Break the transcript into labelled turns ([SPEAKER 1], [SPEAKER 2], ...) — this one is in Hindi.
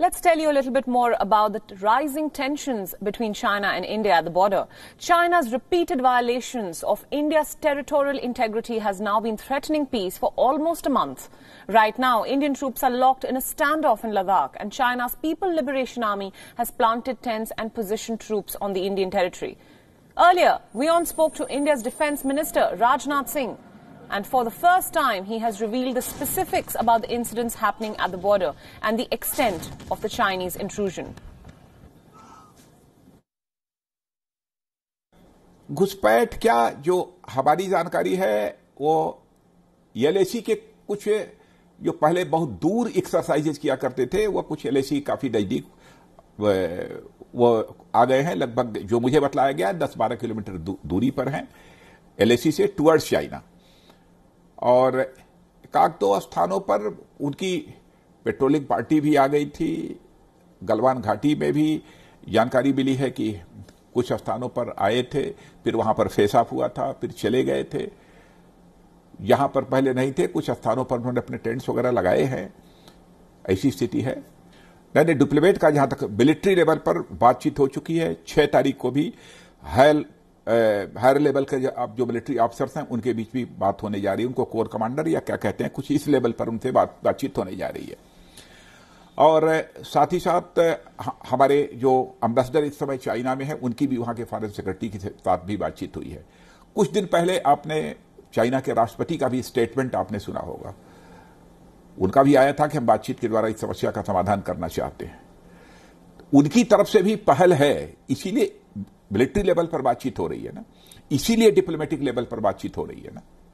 [SPEAKER 1] Let's tell you a little bit more about the rising tensions between China and India at the border. China's repeated violations of India's territorial integrity has now been threatening peace for almost a month. Right now, Indian troops are locked in a standoff in Ladakh, and China's People Liberation Army has planted tents and positioned troops on the Indian territory. Earlier, we on spoke to India's Defence Minister Rajnath Singh and for the first time, he has revealed the specifics about the incidents happening at the border and the extent of the Chinese intrusion.
[SPEAKER 2] घुसपैठ क्या जो हमारी जानकारी है वो एलएसी के कुछ जो पहले बहुत दूर एक्सरसाइजेज किया करते थे वो कुछ एलएसी काफी नजदीक वो आ गए हैं लगभग जो मुझे बतलाया गया दस बारह किलोमीटर दूरी पर हैं एलएसी से टुवर्ड्स चाइना और एकाक दो स्थानों पर उनकी पेट्रोलिंग पार्टी भी आ गई थी गलवान घाटी में भी जानकारी मिली है कि कुछ स्थानों पर आए थे फिर वहां पर फेस हुआ था फिर चले गए थे यहां पर पहले नहीं थे कुछ स्थानों पर उन्होंने अपने टेंट्स वगैरह लगाए हैं ऐसी स्थिति है मैंने डिप्लोमेट का जहां तक मिलिट्री लेवल पर बातचीत हो चुकी है छह तारीख को भी हैल हायर लेवल के आप जो मिलिट्री ऑफिसर्स हैं उनके बीच भी बात होने जा रही है उनको कोर कमांडर या क्या कहते हैं कुछ इस लेवल पर उनसे बात बातचीत होने जा रही है और साथ ही साथ हमारे जो अम्बेसडर इस समय चाइना में है उनकी भी वहां के फॉरन सेक्रेटरी के साथ भी बातचीत हुई है कुछ दिन पहले आपने चाइना के राष्ट्रपति का भी स्टेटमेंट आपने सुना होगा उनका भी आया था कि हम बातचीत के द्वारा इस समस्या का समाधान करना चाहते हैं उनकी तरफ से भी पहल है इसीलिए मिलिट्री लेवल पर बातचीत हो रही है ना इसीलिए डिप्लोमेटिक लेवल पर बातचीत हो रही है ना